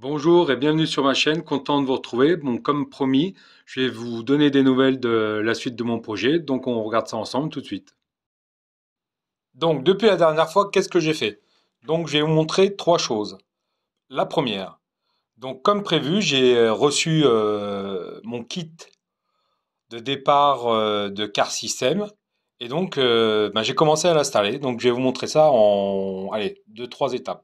Bonjour et bienvenue sur ma chaîne, content de vous retrouver. Bon, comme promis, je vais vous donner des nouvelles de la suite de mon projet, donc on regarde ça ensemble tout de suite. Donc, depuis la dernière fois, qu'est-ce que j'ai fait Donc, je vais vous montrer trois choses. La première, donc comme prévu, j'ai euh, reçu euh, mon kit de départ euh, de Car System. Et donc, bah, j'ai commencé à l'installer. Donc, je vais vous montrer ça en, allez, deux, trois étapes.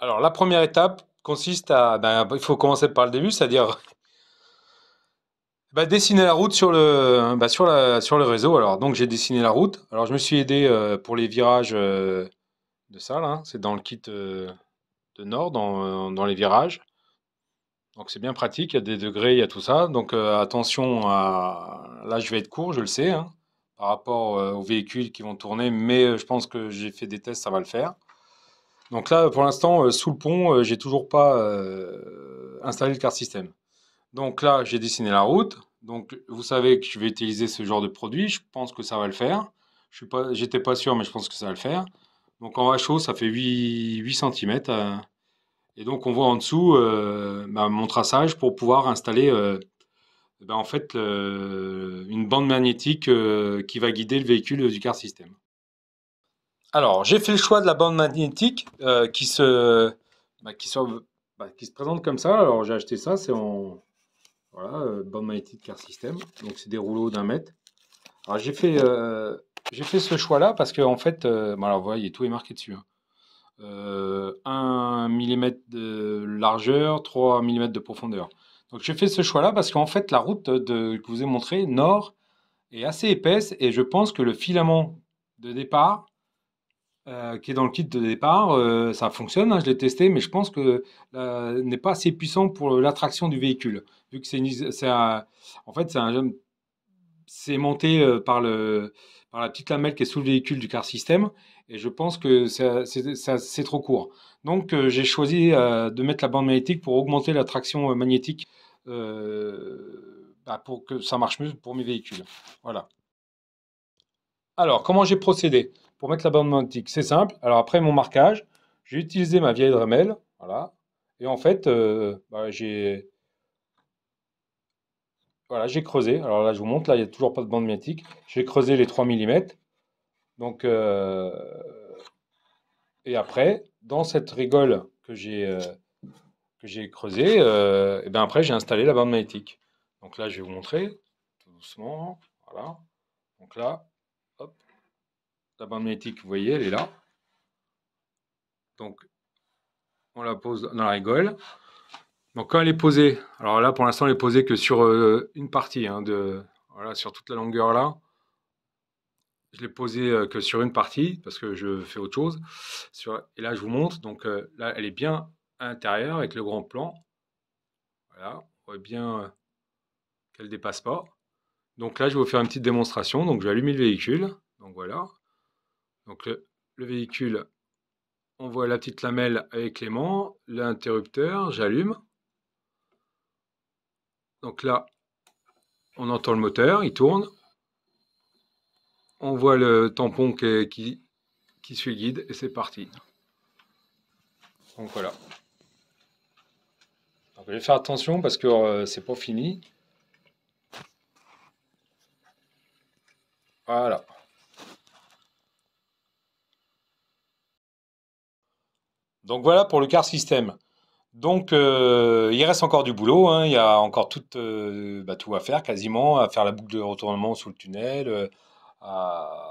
Alors, la première étape consiste à. Ben, il faut commencer par le début, c'est-à-dire ben, dessiner la route sur le, ben, sur la, sur le réseau. Alors, donc, j'ai dessiné la route. Alors, je me suis aidé euh, pour les virages euh, de ça, là. Hein. C'est dans le kit euh, de Nord, dans, les virages. Donc, c'est bien pratique. Il y a des degrés, il y a tout ça. Donc, attention à. Là, je vais être court, je le sais, hein, par rapport aux véhicules qui vont tourner. Mais je pense que j'ai fait des tests, ça va le faire. Donc là, pour l'instant, euh, sous le pont, euh, j'ai toujours pas euh, installé le car système. Donc là, j'ai dessiné la route. Donc vous savez que je vais utiliser ce genre de produit. Je pense que ça va le faire. Je suis pas, j'étais pas sûr, mais je pense que ça va le faire. Donc en HO, ça fait 8, cm. et donc on voit en dessous bah, mon traçage pour pouvoir installer bah, en fait, une bande magnétique qui va guider le véhicule du car système. Alors, j'ai fait le choix de la bande magnétique euh, qui, se, bah, qui, bah, qui se présente comme ça. Alors, j'ai acheté ça, c'est en voilà, euh, bande magnétique car système. Donc, c'est des rouleaux d'un mètre. Alors, j'ai fait, euh, fait ce choix-là parce que, en fait, alors, vous voyez, tout est marqué dessus. 1 hein. mm de largeur, 3 mm de profondeur. Donc j'ai fait ce choix-là parce qu'en fait la route que je vous ai montrée, nord, est assez épaisse et je pense que le filament de départ euh, qui est dans le kit de départ, euh, ça fonctionne, hein, je l'ai testé, mais je pense que euh, n'est pas assez puissant pour l'attraction du véhicule, vu que c'est en fait c'est monté par le par la petite lamelle qui est sous le véhicule du car système, et je pense que c'est trop court. Donc j'ai choisi de mettre la bande magnétique pour augmenter l'attraction magnétique bah, pour que ça marche mieux pour mes véhicules. Voilà. Alors comment j'ai procédé pour mettre la bande magnétique, C'est simple. Alors après mon marquage, j'ai utilisé ma vieille Dremel. Voilà. Et en fait, euh, bah, j'ai voilà, j'ai creusé. Alors là, je vous montre, là, il n'y a toujours pas de bande magnétique. J'ai creusé les 3 mm. Donc, euh, et après, dans cette rigole que j'ai euh, creusée, et bien après, j'ai installé la bande magnétique. Donc là, je vais vous montrer, tout doucement. Voilà. Donc là, hop la bande magnétique, vous voyez, elle est là. Donc, on la pose dans la rigole. Donc, quand elle est posée, alors là, pour l'instant, elle est posée que sur euh, une partie, hein, voilà, sur toute la longueur là. Je l'ai posée euh, que sur une partie, parce que je fais autre chose. et là, je vous montre. Donc, euh, là, elle est bien à l'intérieur avec le grand plan. Voilà, on voit bien qu'elle ne dépasse pas. Donc là, je vais vous faire une petite démonstration. Donc, je vais allumer le véhicule. Donc voilà, donc le, véhicule, on voit la petite lamelle avec l'aimant, l'interrupteur, j'allume. Donc là, on entend le moteur, il tourne. On voit le tampon qui, suit guide et c'est parti. Donc voilà. je vais faire attention parce que euh, c'est pas fini. Voilà. Donc voilà pour le car système. Donc euh, il reste encore du boulot, hein. il y a encore euh, bah, tout, à faire quasiment, à faire la boucle de retournement sous le tunnel, euh, à,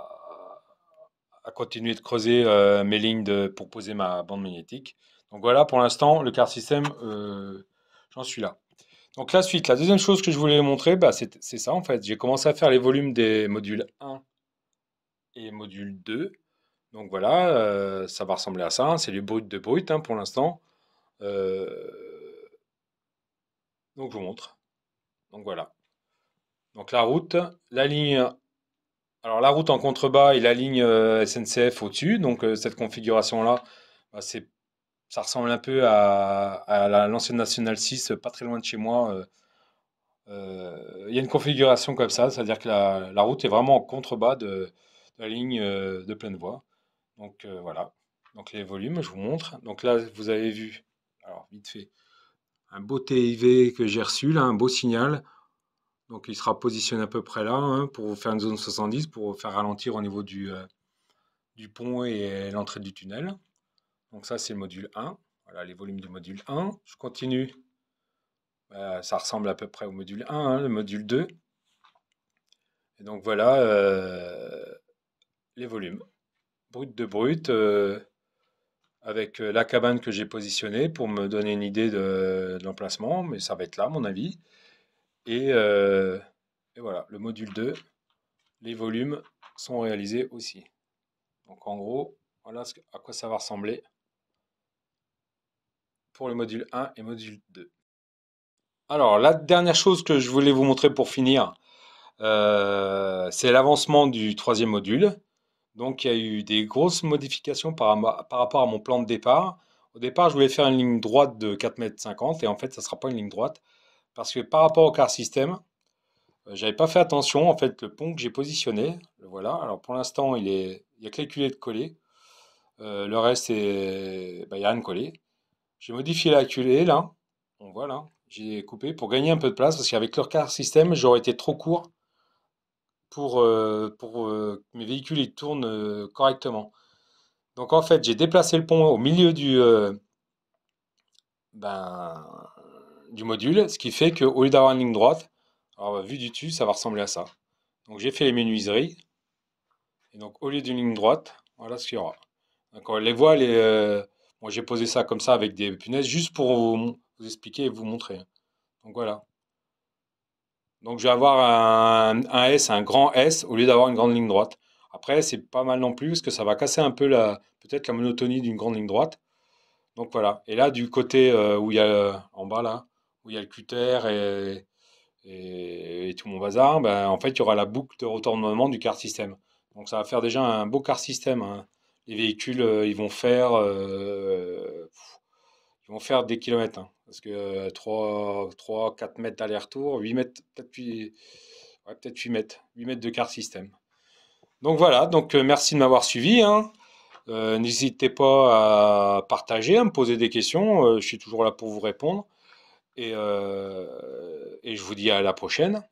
continuer de creuser mes lignes pour poser ma bande magnétique. Donc voilà pour l'instant le car système, j'en suis là. Donc la suite, la deuxième chose que je voulais montrer, bah, c'est ça en fait. J'ai commencé à faire les volumes des modules 1 et module 2 donc voilà, euh, ça va ressembler à ça. Hein. c'est du brut de brut hein, pour l'instant. Euh, donc je vous montre. Donc voilà. Donc la route, la ligne. Alors la route en contrebas et la ligne euh, SNCF au-dessus. Donc cette configuration-là, bah, c'est, ça ressemble un peu à, l'ancienne Nationale 6, pas très loin de chez moi. Il y a une configuration comme ça, c'est-à-dire que la route est vraiment en contrebas de, la ligne de pleine voie. Donc euh, voilà. Donc les volumes, je vous montre. Donc là, vous avez vu, alors vite fait, un beau TIV que j'ai reçu, là, un beau signal. Donc il sera positionné à peu près là hein, pour vous faire une zone 70, pour vous faire ralentir au niveau euh, du, pont et l'entrée du tunnel. Donc ça, c'est le module 1. Voilà les volumes du module 1. Je continue. Bah, ça ressemble à peu près au module 1, hein, le module 2. Et donc voilà euh, les volumes brut de brut euh, avec euh, la cabane que j'ai positionnée pour me donner une idée de, l'emplacement, mais ça va être là, à mon avis. Et, euh, voilà, le module 2, les volumes sont réalisés aussi. Donc en gros, voilà à quoi ça va ressembler pour le module 1 et module 2. Alors, la dernière chose que je voulais vous montrer pour finir, c'est l'avancement du troisième module. Donc il y a eu des grosses modifications par, rapport à mon plan de départ. Au départ, je voulais faire une ligne droite de 4,50 m et en fait, ça ne sera pas une ligne droite parce que par rapport au car je euh, j'avais pas fait attention. En fait, le pont que j'ai positionné, le voilà. Alors pour l'instant, il est, il a que les culées de coller. Euh, le reste, est, bah, il n'y a rien de collé. J'ai modifié la culée là. On voit là. J'ai coupé pour gagner un peu de place parce qu'avec le car système j'aurais été trop court pour, euh, euh, que mes véhicules ils tournent euh, correctement. Donc en fait, j'ai déplacé le pont au milieu du, ben, module, ce qui fait qu'au lieu d'avoir une ligne droite, bah, vu du dessus, ça va ressembler à ça. Donc j'ai fait les menuiseries. Et donc au lieu d'une ligne droite, voilà ce qu'il y aura. Donc les voiles, et, j'ai posé ça comme ça avec des punaises juste pour vous, vous expliquer et vous montrer. Donc voilà. Donc, je vais avoir un, S, un grand S, au lieu d'avoir une grande ligne droite. Après, c'est pas mal non plus, parce que ça va casser un peu la, peut-être la monotonie d'une grande ligne droite. Donc voilà. Et là, du côté euh, où il y a en bas là, où il y a le cutter et, tout mon bazar, ben, en fait, il y aura la boucle de retournement du car système. Donc ça va faire déjà un beau car système. Hein. Les véhicules, euh, ils vont faire euh, ils vont faire des kilomètres. Hein. parce que 3, 3 4 mètres d'aller-retour, 8 mètres, peut-être 8, 8 mètres, 8 mètres de quart système. Donc voilà, donc euh, merci de m'avoir suivi. Hein. Euh, n'hésitez pas à partager, à me poser des questions. Euh, je suis toujours là pour vous répondre. Et, et je vous dis à la prochaine.